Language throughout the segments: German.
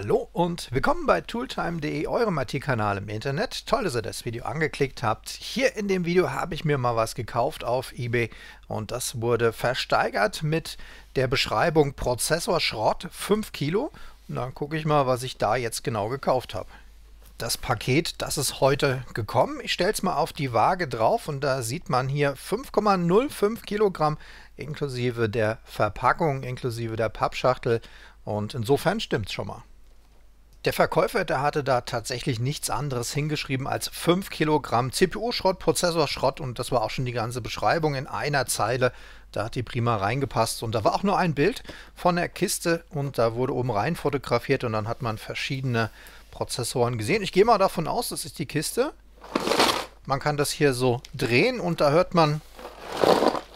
Hallo und willkommen bei tooltime.de, eurem IT-Kanal im Internet. Toll, dass ihr das Video angeklickt habt. Hier in dem Video habe ich mir mal was gekauft auf eBay und das wurde versteigert mit der Beschreibung Prozessor Schrott 5 Kilo. Und dann gucke ich mal, was ich da jetzt genau gekauft habe das Paket, das ist heute gekommen. Ich stelle es mal auf die Waage drauf und da sieht man hier 5,05 Kilogramm inklusive der Verpackung, inklusive der Pappschachtel und insofern stimmt es schon mal. Der Verkäufer, der hatte da tatsächlich nichts anderes hingeschrieben als 5 Kilogramm CPU-Schrott, Prozessorschrott und das war auch schon die ganze Beschreibung in einer Zeile. Da hat die prima reingepasst und da war auch nur ein Bild von der Kiste und da wurde oben rein fotografiert und dann hat man verschiedene Prozessoren gesehen. Ich gehe mal davon aus, das ist die Kiste. Man kann das hier so drehen und da hört man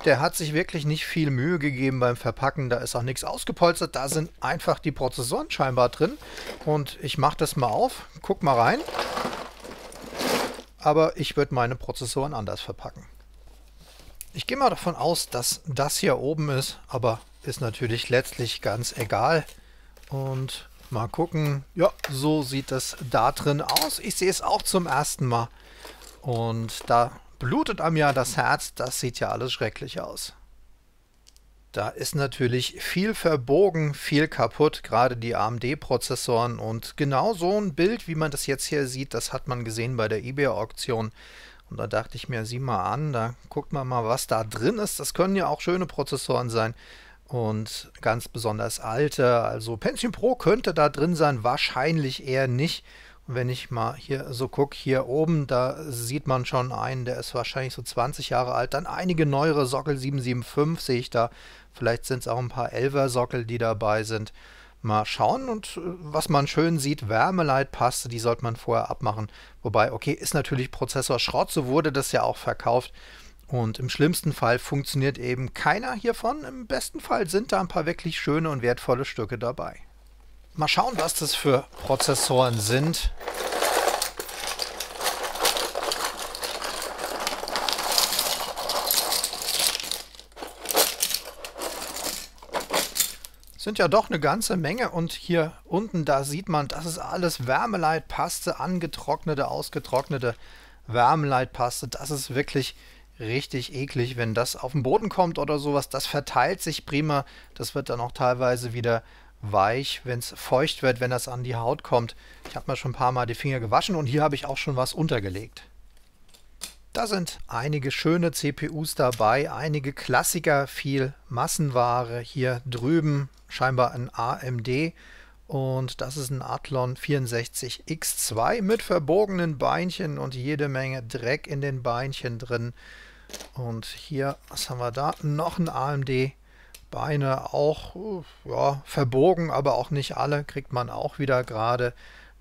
der hat sich wirklich nicht viel Mühe gegeben beim Verpacken. Da ist auch nichts ausgepolstert. Da sind einfach die Prozessoren scheinbar drin. Und ich mache das mal auf. Guck mal rein. Aber ich würde meine Prozessoren anders verpacken. Ich gehe mal davon aus, dass das hier oben ist. Aber ist natürlich letztlich ganz egal. Und mal gucken. Ja, so sieht das da drin aus. Ich sehe es auch zum ersten Mal. Und da blutet einem ja das Herz, das sieht ja alles schrecklich aus. Da ist natürlich viel verbogen, viel kaputt, gerade die AMD-Prozessoren und genau so ein Bild, wie man das jetzt hier sieht, das hat man gesehen bei der eBay-Auktion. Und da dachte ich mir, sieh mal an, da guckt man mal, was da drin ist. Das können ja auch schöne Prozessoren sein und ganz besonders alte. Also Pension Pro könnte da drin sein, wahrscheinlich eher nicht wenn ich mal hier so gucke, hier oben, da sieht man schon einen, der ist wahrscheinlich so 20 Jahre alt. Dann einige neuere Sockel 775 sehe ich da. Vielleicht sind es auch ein paar elver Sockel, die dabei sind. Mal schauen und äh, was man schön sieht, Wärmeleitpaste, die sollte man vorher abmachen. Wobei, okay, ist natürlich Prozessor Schrott, so wurde das ja auch verkauft. Und im schlimmsten Fall funktioniert eben keiner hiervon. Im besten Fall sind da ein paar wirklich schöne und wertvolle Stücke dabei. Mal schauen, was das für Prozessoren sind. Sind ja doch eine ganze Menge und hier unten, da sieht man, das ist alles Wärmeleitpaste, angetrocknete, ausgetrocknete Wärmeleitpaste. Das ist wirklich richtig eklig, wenn das auf den Boden kommt oder sowas. Das verteilt sich prima. Das wird dann auch teilweise wieder weich, wenn es feucht wird, wenn das an die Haut kommt. Ich habe mir schon ein paar Mal die Finger gewaschen und hier habe ich auch schon was untergelegt. Da sind einige schöne CPUs dabei, einige Klassiker, viel Massenware. Hier drüben scheinbar ein AMD und das ist ein Athlon 64X2 mit verbogenen Beinchen und jede Menge Dreck in den Beinchen drin. Und hier, was haben wir da? Noch ein AMD Beine auch ja, verbogen, aber auch nicht alle, kriegt man auch wieder gerade.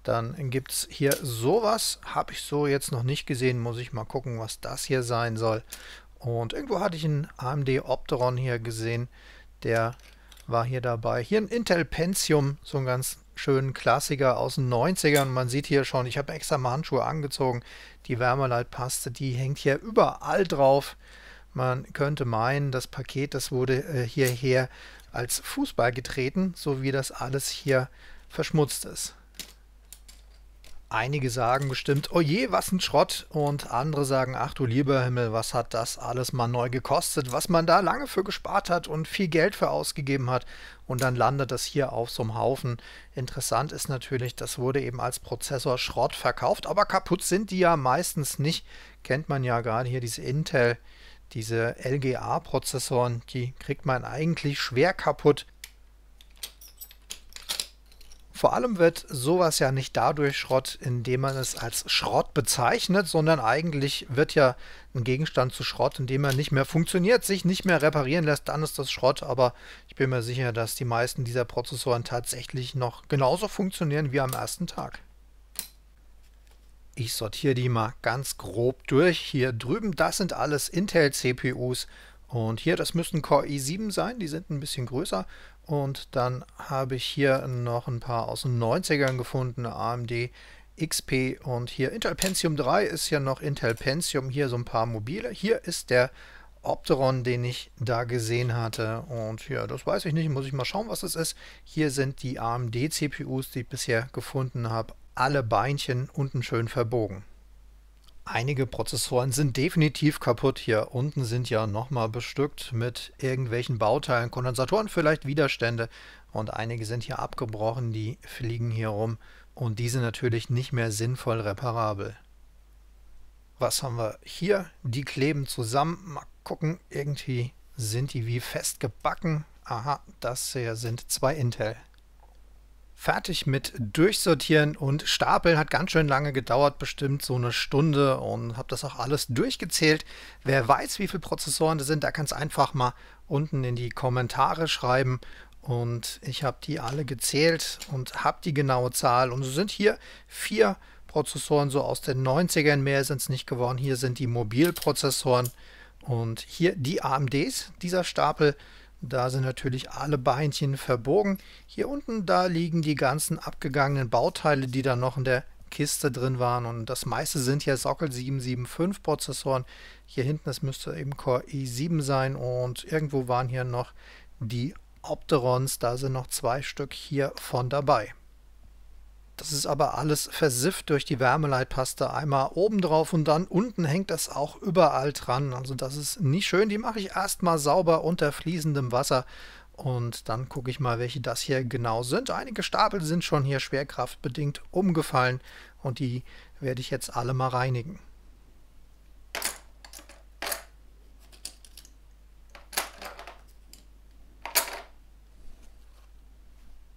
Dann gibt es hier sowas, habe ich so jetzt noch nicht gesehen, muss ich mal gucken, was das hier sein soll. Und irgendwo hatte ich einen AMD Opteron hier gesehen, der war hier dabei. Hier ein Intel Pentium, so ein ganz schönen Klassiker aus den 90ern. Man sieht hier schon, ich habe extra mal Handschuhe angezogen. Die Wärmeleitpaste, die hängt hier überall drauf. Man könnte meinen, das Paket, das wurde äh, hierher als Fußball getreten, so wie das alles hier verschmutzt ist. Einige sagen bestimmt, oh je, was ein Schrott. Und andere sagen, ach du lieber Himmel, was hat das alles mal neu gekostet, was man da lange für gespart hat und viel Geld für ausgegeben hat. Und dann landet das hier auf so einem Haufen. Interessant ist natürlich, das wurde eben als Prozessor Schrott verkauft, aber kaputt sind die ja meistens nicht. Kennt man ja gerade hier diese Intel-Prozessoren diese LGA-Prozessoren, die kriegt man eigentlich schwer kaputt. Vor allem wird sowas ja nicht dadurch Schrott, indem man es als Schrott bezeichnet, sondern eigentlich wird ja ein Gegenstand zu Schrott, indem er nicht mehr funktioniert, sich nicht mehr reparieren lässt, dann ist das Schrott. Aber ich bin mir sicher, dass die meisten dieser Prozessoren tatsächlich noch genauso funktionieren wie am ersten Tag. Ich sortiere die mal ganz grob durch. Hier drüben, das sind alles Intel-CPUs. Und hier, das müssen Core i7 sein, die sind ein bisschen größer. Und dann habe ich hier noch ein paar aus den 90ern gefunden, AMD XP. Und hier Intel Pentium 3 ist ja noch Intel Pentium, hier so ein paar mobile. Hier ist der Opteron, den ich da gesehen hatte. Und ja, das weiß ich nicht, muss ich mal schauen, was das ist. Hier sind die AMD-CPUs, die ich bisher gefunden habe, alle Beinchen unten schön verbogen. Einige Prozessoren sind definitiv kaputt. Hier unten sind ja nochmal bestückt mit irgendwelchen Bauteilen, Kondensatoren, vielleicht Widerstände. Und einige sind hier abgebrochen, die fliegen hier rum. Und diese natürlich nicht mehr sinnvoll reparabel. Was haben wir hier? Die kleben zusammen. Mal gucken, irgendwie sind die wie festgebacken. Aha, das hier sind zwei Intel fertig mit Durchsortieren und Stapeln. Hat ganz schön lange gedauert, bestimmt so eine Stunde und habe das auch alles durchgezählt. Wer weiß, wie viele Prozessoren das sind, da kann es einfach mal unten in die Kommentare schreiben. Und ich habe die alle gezählt und habe die genaue Zahl. Und so sind hier vier Prozessoren so aus den 90ern mehr sind es nicht geworden. Hier sind die Mobilprozessoren und hier die AMDs, dieser Stapel. Da sind natürlich alle Beinchen verbogen. Hier unten, da liegen die ganzen abgegangenen Bauteile, die da noch in der Kiste drin waren. Und das meiste sind ja Sockel 775 Prozessoren. Hier hinten, das müsste eben Core i7 sein. Und irgendwo waren hier noch die Opterons. Da sind noch zwei Stück hier von dabei. Das ist aber alles versifft durch die Wärmeleitpaste. Einmal oben drauf und dann unten hängt das auch überall dran. Also das ist nicht schön. Die mache ich erstmal sauber unter fließendem Wasser. Und dann gucke ich mal, welche das hier genau sind. Einige Stapel sind schon hier schwerkraftbedingt umgefallen. Und die werde ich jetzt alle mal reinigen.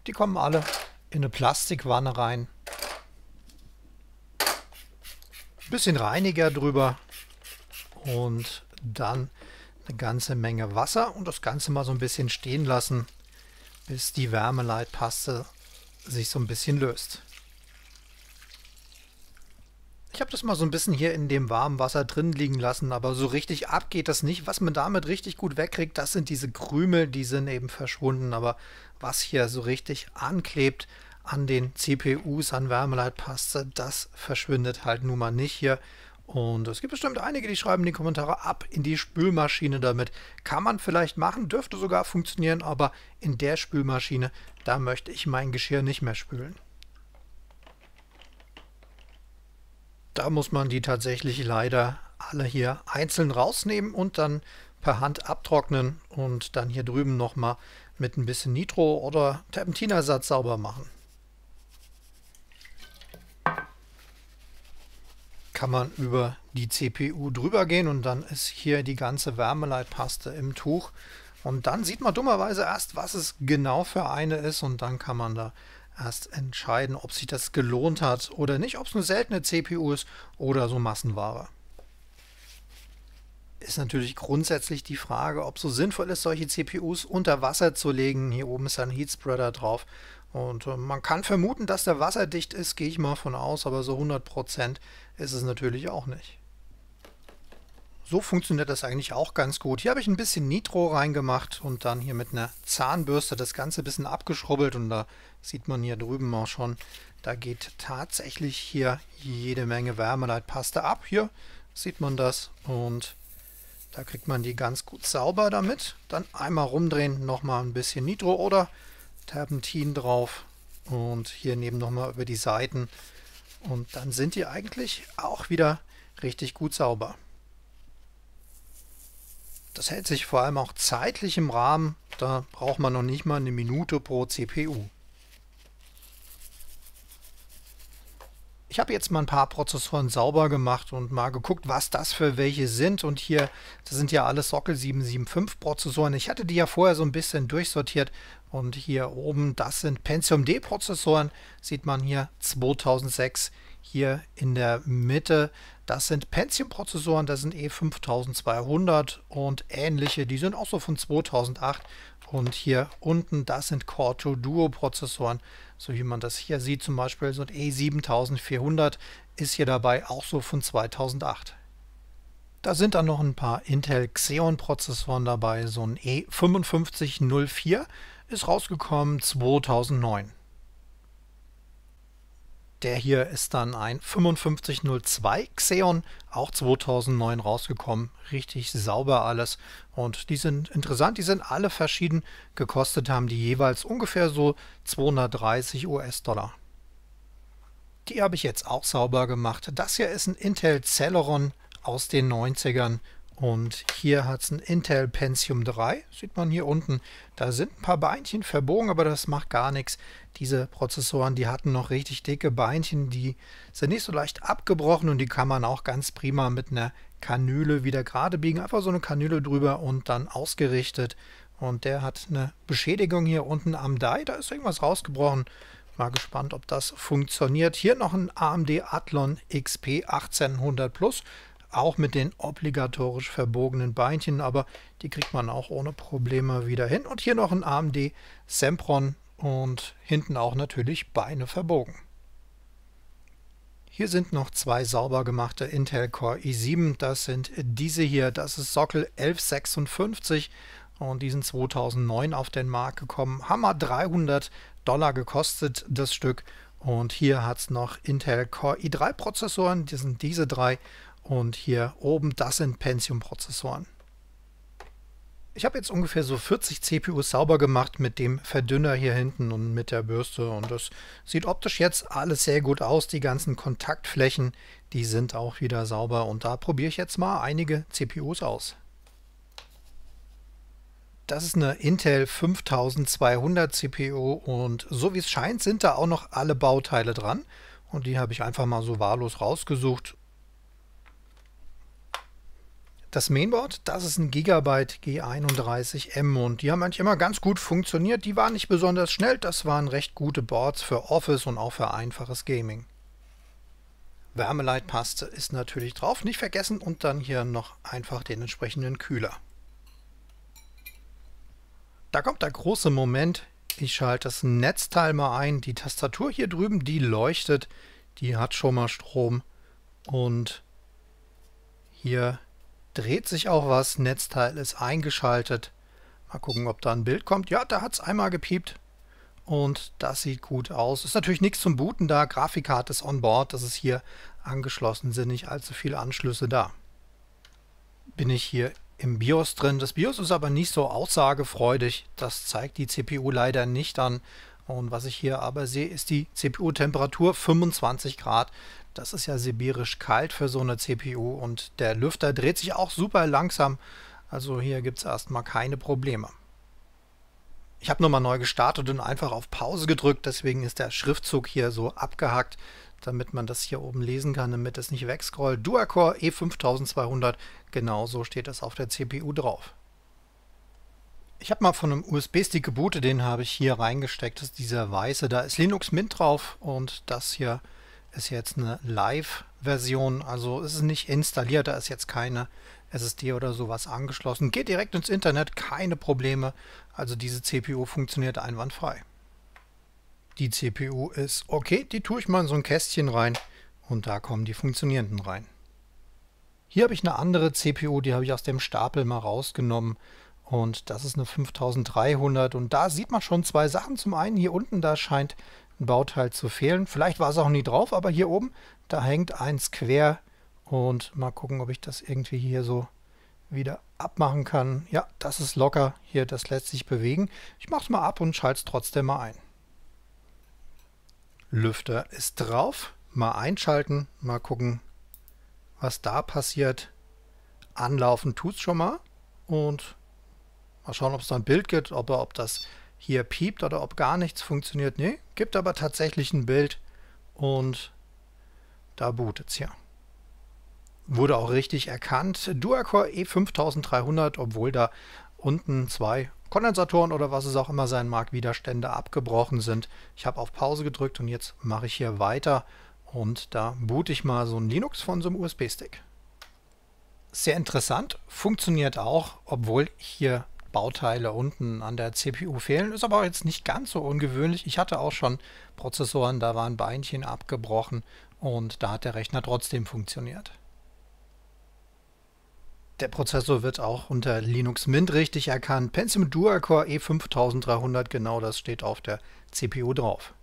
Die kommen alle in eine Plastikwanne rein. Bisschen Reiniger drüber und dann eine ganze Menge Wasser und das Ganze mal so ein bisschen stehen lassen, bis die Wärmeleitpaste sich so ein bisschen löst. Ich habe das mal so ein bisschen hier in dem warmen Wasser drin liegen lassen, aber so richtig abgeht das nicht. Was man damit richtig gut wegkriegt, das sind diese Krümel, die sind eben verschwunden. Aber was hier so richtig anklebt, an den CPUs, an Wärmeleitpaste, das verschwindet halt nun mal nicht hier. Und es gibt bestimmt einige, die schreiben die Kommentare ab in die Spülmaschine damit. Kann man vielleicht machen, dürfte sogar funktionieren, aber in der Spülmaschine, da möchte ich mein Geschirr nicht mehr spülen. Da muss man die tatsächlich leider alle hier einzeln rausnehmen und dann per Hand abtrocknen und dann hier drüben nochmal mit ein bisschen Nitro oder Terpentinersatz sauber machen. kann man über die CPU drüber gehen und dann ist hier die ganze Wärmeleitpaste im Tuch. Und dann sieht man dummerweise erst, was es genau für eine ist und dann kann man da erst entscheiden, ob sich das gelohnt hat oder nicht, ob es eine seltene CPU ist oder so Massenware. Ist natürlich grundsätzlich die Frage, ob es so sinnvoll ist, solche CPUs unter Wasser zu legen. Hier oben ist ein Heatspreader drauf und äh, man kann vermuten, dass der wasserdicht ist, gehe ich mal von aus, aber so 100% ist es natürlich auch nicht. So funktioniert das eigentlich auch ganz gut. Hier habe ich ein bisschen Nitro reingemacht und dann hier mit einer Zahnbürste das Ganze ein bisschen abgeschrubbelt. Und da sieht man hier drüben auch schon, da geht tatsächlich hier jede Menge Wärmeleitpaste ab. Hier sieht man das und da kriegt man die ganz gut sauber damit. Dann einmal rumdrehen, nochmal ein bisschen Nitro oder Terpentin drauf und hier neben nochmal über die Seiten. Und dann sind die eigentlich auch wieder richtig gut sauber. Das hält sich vor allem auch zeitlich im Rahmen. Da braucht man noch nicht mal eine Minute pro CPU. Ich habe jetzt mal ein paar Prozessoren sauber gemacht und mal geguckt, was das für welche sind. Und hier, das sind ja alle Sockel 775 Prozessoren. Ich hatte die ja vorher so ein bisschen durchsortiert. Und hier oben, das sind Pentium D Prozessoren. Sieht man hier 2006 hier in der Mitte. Das sind Pentium Prozessoren, das sind E5200 und ähnliche. Die sind auch so von 2008 und hier unten, das sind Corto Duo Prozessoren, so wie man das hier sieht zum Beispiel. So ein E7400 ist hier dabei, auch so von 2008. Da sind dann noch ein paar Intel Xeon Prozessoren dabei, so ein E5504 ist rausgekommen 2009. Der hier ist dann ein 5502 Xeon, auch 2009 rausgekommen. Richtig sauber alles. Und die sind interessant, die sind alle verschieden. Gekostet haben die jeweils ungefähr so 230 US-Dollar. Die habe ich jetzt auch sauber gemacht. Das hier ist ein Intel Celeron aus den 90ern. Und hier hat es ein Intel Pentium 3, sieht man hier unten. Da sind ein paar Beinchen verbogen, aber das macht gar nichts. Diese Prozessoren, die hatten noch richtig dicke Beinchen, die sind nicht so leicht abgebrochen und die kann man auch ganz prima mit einer Kanüle wieder gerade biegen. Einfach so eine Kanüle drüber und dann ausgerichtet. Und der hat eine Beschädigung hier unten am Die, da ist irgendwas rausgebrochen. Mal gespannt, ob das funktioniert. Hier noch ein AMD Athlon XP 1800 Plus auch mit den obligatorisch verbogenen Beinchen, aber die kriegt man auch ohne Probleme wieder hin. Und hier noch ein AMD Sempron und hinten auch natürlich Beine verbogen. Hier sind noch zwei sauber gemachte Intel Core i7, das sind diese hier, das ist Sockel 1156 und die sind 2009 auf den Markt gekommen, Hammer 300 Dollar gekostet das Stück und hier hat es noch Intel Core i3 Prozessoren, Das sind diese drei und hier oben, das sind Pentium-Prozessoren. Ich habe jetzt ungefähr so 40 CPUs sauber gemacht mit dem Verdünner hier hinten und mit der Bürste und das sieht optisch jetzt alles sehr gut aus. Die ganzen Kontaktflächen, die sind auch wieder sauber und da probiere ich jetzt mal einige CPUs aus. Das ist eine Intel 5200 CPU und so wie es scheint sind da auch noch alle Bauteile dran und die habe ich einfach mal so wahllos rausgesucht das Mainboard, das ist ein Gigabyte G31M und die haben eigentlich immer ganz gut funktioniert. Die waren nicht besonders schnell, das waren recht gute Boards für Office und auch für einfaches Gaming. Wärmeleitpaste ist natürlich drauf, nicht vergessen und dann hier noch einfach den entsprechenden Kühler. Da kommt der große Moment. Ich schalte das Netzteil mal ein. Die Tastatur hier drüben, die leuchtet, die hat schon mal Strom und hier dreht sich auch was, Netzteil ist eingeschaltet. Mal gucken, ob da ein Bild kommt. Ja, da hat es einmal gepiept und das sieht gut aus. Ist natürlich nichts zum Booten da, Grafikkarte ist on board, das ist hier angeschlossen, sind nicht allzu viele Anschlüsse da. Bin ich hier im BIOS drin. Das BIOS ist aber nicht so aussagefreudig, das zeigt die CPU leider nicht an. Und was ich hier aber sehe, ist die CPU-Temperatur 25 Grad. Das ist ja sibirisch kalt für so eine CPU und der Lüfter dreht sich auch super langsam. Also hier gibt es erstmal keine Probleme. Ich habe nochmal neu gestartet und einfach auf Pause gedrückt, deswegen ist der Schriftzug hier so abgehackt, damit man das hier oben lesen kann, damit es nicht wegscrollt. Dual-Core E5200, genau so steht das auf der CPU drauf. Ich habe mal von einem USB-Stick gebootet, den habe ich hier reingesteckt, das ist dieser weiße. Da ist Linux Mint drauf und das hier ist jetzt eine Live-Version, also ist es ist nicht installiert, da ist jetzt keine SSD oder sowas angeschlossen. Geht direkt ins Internet, keine Probleme. Also diese CPU funktioniert einwandfrei. Die CPU ist okay, die tue ich mal in so ein Kästchen rein und da kommen die funktionierenden rein. Hier habe ich eine andere CPU, die habe ich aus dem Stapel mal rausgenommen und das ist eine 5300 und da sieht man schon zwei Sachen. Zum einen hier unten, da scheint ein Bauteil halt zu fehlen. Vielleicht war es auch nie drauf, aber hier oben, da hängt eins quer. Und mal gucken, ob ich das irgendwie hier so wieder abmachen kann. Ja, das ist locker. Hier, das lässt sich bewegen. Ich mache es mal ab und schalte es trotzdem mal ein. Lüfter ist drauf. Mal einschalten. Mal gucken, was da passiert. Anlaufen tut es schon mal. Und mal schauen, ob es da ein Bild gibt, ob, ob das hier piept oder ob gar nichts funktioniert. Nee, gibt aber tatsächlich ein Bild und da bootet es ja. Wurde auch richtig erkannt. Duacore E5300, obwohl da unten zwei Kondensatoren oder was es auch immer sein mag, Widerstände abgebrochen sind. Ich habe auf Pause gedrückt und jetzt mache ich hier weiter und da boote ich mal so ein Linux von so einem USB-Stick. Sehr interessant, funktioniert auch, obwohl hier Bauteile unten an der CPU fehlen. Ist aber jetzt nicht ganz so ungewöhnlich. Ich hatte auch schon Prozessoren, da waren Beinchen abgebrochen und da hat der Rechner trotzdem funktioniert. Der Prozessor wird auch unter Linux Mint richtig erkannt. Pentium Dual Core E5300, genau das steht auf der CPU drauf.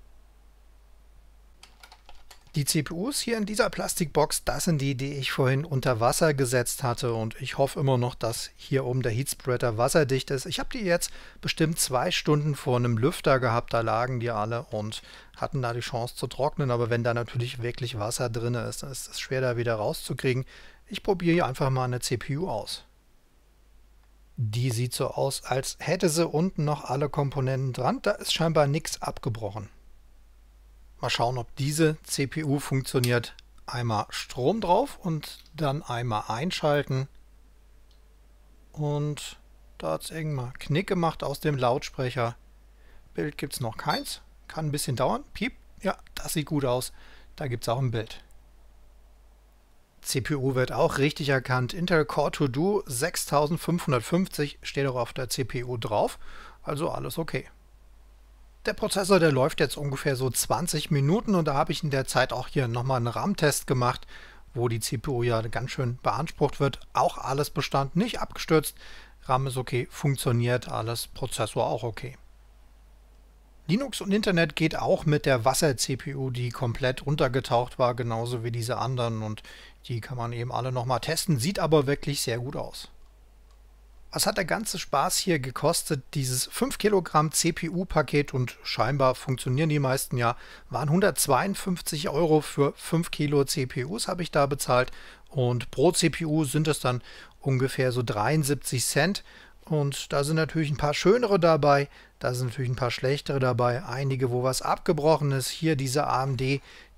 Die CPUs hier in dieser Plastikbox, das sind die, die ich vorhin unter Wasser gesetzt hatte und ich hoffe immer noch, dass hier oben der Heatspreader wasserdicht ist. Ich habe die jetzt bestimmt zwei Stunden vor einem Lüfter gehabt, da lagen die alle und hatten da die Chance zu trocknen, aber wenn da natürlich wirklich Wasser drin ist, dann ist es schwer da wieder rauszukriegen. Ich probiere hier einfach mal eine CPU aus. Die sieht so aus, als hätte sie unten noch alle Komponenten dran, da ist scheinbar nichts abgebrochen. Mal schauen, ob diese CPU funktioniert. Einmal Strom drauf und dann einmal einschalten. Und da hat es irgendwann Knick gemacht aus dem Lautsprecher. Bild gibt es noch keins. Kann ein bisschen dauern. Piep. Ja, das sieht gut aus. Da gibt es auch ein Bild. CPU wird auch richtig erkannt. Intel Core to Do 6550 steht auch auf der CPU drauf. Also alles okay. Der Prozessor, der läuft jetzt ungefähr so 20 Minuten und da habe ich in der Zeit auch hier nochmal einen RAM-Test gemacht, wo die CPU ja ganz schön beansprucht wird. Auch alles bestand, nicht abgestürzt. RAM ist okay, funktioniert alles, Prozessor auch okay. Linux und Internet geht auch mit der Wasser-CPU, die komplett runtergetaucht war, genauso wie diese anderen und die kann man eben alle nochmal testen, sieht aber wirklich sehr gut aus. Was hat der ganze Spaß hier gekostet? Dieses 5 Kilogramm CPU-Paket und scheinbar funktionieren die meisten ja, waren 152 Euro für 5 Kilo CPUs habe ich da bezahlt und pro CPU sind es dann ungefähr so 73 Cent. Und da sind natürlich ein paar schönere dabei, da sind natürlich ein paar schlechtere dabei, einige, wo was abgebrochen ist. Hier diese AMD,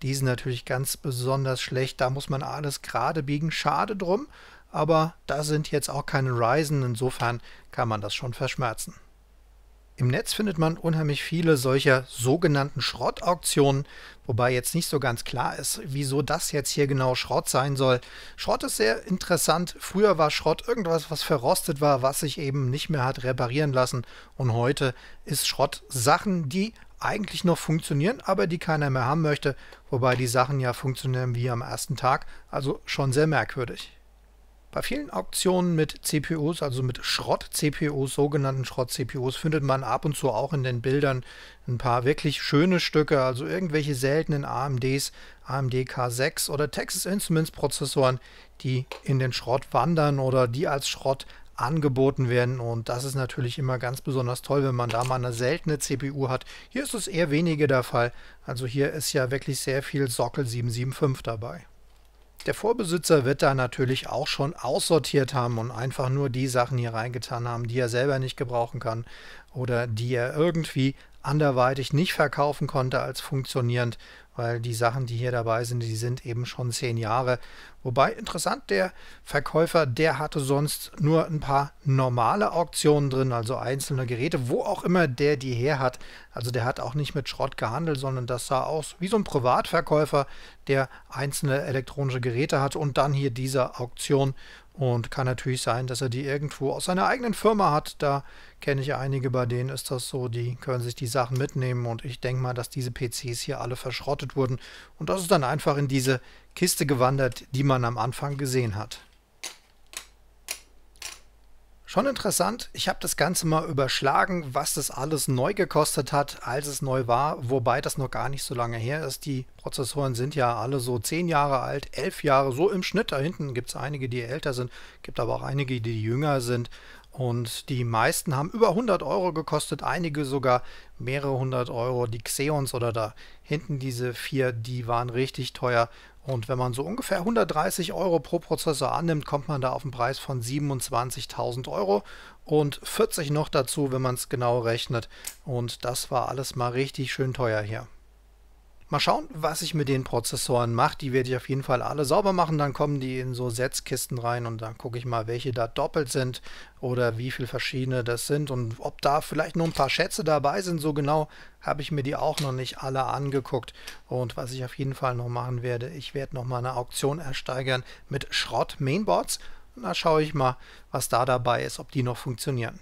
die sind natürlich ganz besonders schlecht, da muss man alles gerade biegen, schade drum aber da sind jetzt auch keine Ryzen, insofern kann man das schon verschmerzen. Im Netz findet man unheimlich viele solcher sogenannten Schrottauktionen, wobei jetzt nicht so ganz klar ist, wieso das jetzt hier genau Schrott sein soll. Schrott ist sehr interessant. Früher war Schrott irgendwas, was verrostet war, was sich eben nicht mehr hat reparieren lassen. Und heute ist Schrott Sachen, die eigentlich noch funktionieren, aber die keiner mehr haben möchte. Wobei die Sachen ja funktionieren wie am ersten Tag, also schon sehr merkwürdig. Bei vielen Auktionen mit CPUs, also mit Schrott-CPUs, sogenannten Schrott-CPUs, findet man ab und zu auch in den Bildern ein paar wirklich schöne Stücke, also irgendwelche seltenen AMDs, AMD K6 oder Texas Instruments Prozessoren, die in den Schrott wandern oder die als Schrott angeboten werden und das ist natürlich immer ganz besonders toll, wenn man da mal eine seltene CPU hat. Hier ist es eher weniger der Fall, also hier ist ja wirklich sehr viel Sockel 775 dabei. Der Vorbesitzer wird da natürlich auch schon aussortiert haben und einfach nur die Sachen hier reingetan haben, die er selber nicht gebrauchen kann oder die er irgendwie anderweitig nicht verkaufen konnte als funktionierend weil die Sachen, die hier dabei sind, die sind eben schon zehn Jahre. Wobei interessant, der Verkäufer, der hatte sonst nur ein paar normale Auktionen drin, also einzelne Geräte, wo auch immer der die her hat. Also der hat auch nicht mit Schrott gehandelt, sondern das sah aus wie so ein Privatverkäufer, der einzelne elektronische Geräte hat und dann hier diese Auktion, und kann natürlich sein, dass er die irgendwo aus seiner eigenen Firma hat. Da kenne ich einige, bei denen ist das so, die können sich die Sachen mitnehmen. Und ich denke mal, dass diese PCs hier alle verschrottet wurden. Und das ist dann einfach in diese Kiste gewandert, die man am Anfang gesehen hat. Schon interessant, ich habe das Ganze mal überschlagen, was das alles neu gekostet hat, als es neu war, wobei das noch gar nicht so lange her ist. Die Prozessoren sind ja alle so zehn Jahre alt, elf Jahre, so im Schnitt. Da hinten gibt es einige, die älter sind, gibt aber auch einige, die jünger sind. Und die meisten haben über 100 Euro gekostet, einige sogar mehrere hundert Euro. Die Xeons oder da hinten diese vier, die waren richtig teuer. Und wenn man so ungefähr 130 Euro pro Prozessor annimmt, kommt man da auf einen Preis von 27.000 Euro und 40 noch dazu, wenn man es genau rechnet. Und das war alles mal richtig schön teuer hier. Mal schauen, was ich mit den Prozessoren mache. Die werde ich auf jeden Fall alle sauber machen. Dann kommen die in so Setzkisten rein und dann gucke ich mal, welche da doppelt sind oder wie viele verschiedene das sind und ob da vielleicht nur ein paar Schätze dabei sind. So genau habe ich mir die auch noch nicht alle angeguckt. Und was ich auf jeden Fall noch machen werde, ich werde noch mal eine Auktion ersteigern mit Schrott-Mainboards. Da schaue ich mal, was da dabei ist, ob die noch funktionieren.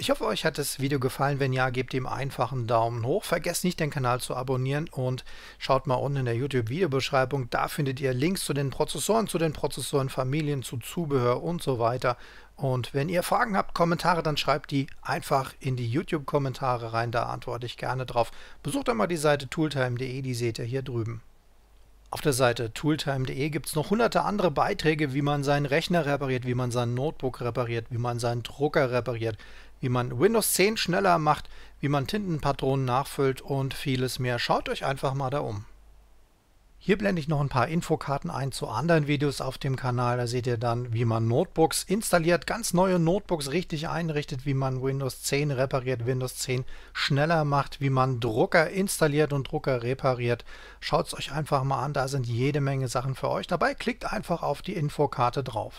Ich hoffe, euch hat das Video gefallen. Wenn ja, gebt ihm einfach einen Daumen hoch. Vergesst nicht, den Kanal zu abonnieren und schaut mal unten in der YouTube-Videobeschreibung. Da findet ihr Links zu den Prozessoren, zu den Prozessoren, Familien, zu Zubehör und so weiter. Und wenn ihr Fragen habt, Kommentare, dann schreibt die einfach in die YouTube-Kommentare rein. Da antworte ich gerne drauf. Besucht einmal die Seite tooltime.de, die seht ihr hier drüben. Auf der Seite tooltime.de gibt es noch hunderte andere Beiträge, wie man seinen Rechner repariert, wie man sein Notebook repariert, wie man seinen Drucker repariert wie man Windows 10 schneller macht, wie man Tintenpatronen nachfüllt und vieles mehr. Schaut euch einfach mal da um. Hier blende ich noch ein paar Infokarten ein zu anderen Videos auf dem Kanal. Da seht ihr dann, wie man Notebooks installiert, ganz neue Notebooks richtig einrichtet, wie man Windows 10 repariert, Windows 10 schneller macht, wie man Drucker installiert und Drucker repariert. Schaut es euch einfach mal an, da sind jede Menge Sachen für euch dabei. Klickt einfach auf die Infokarte drauf.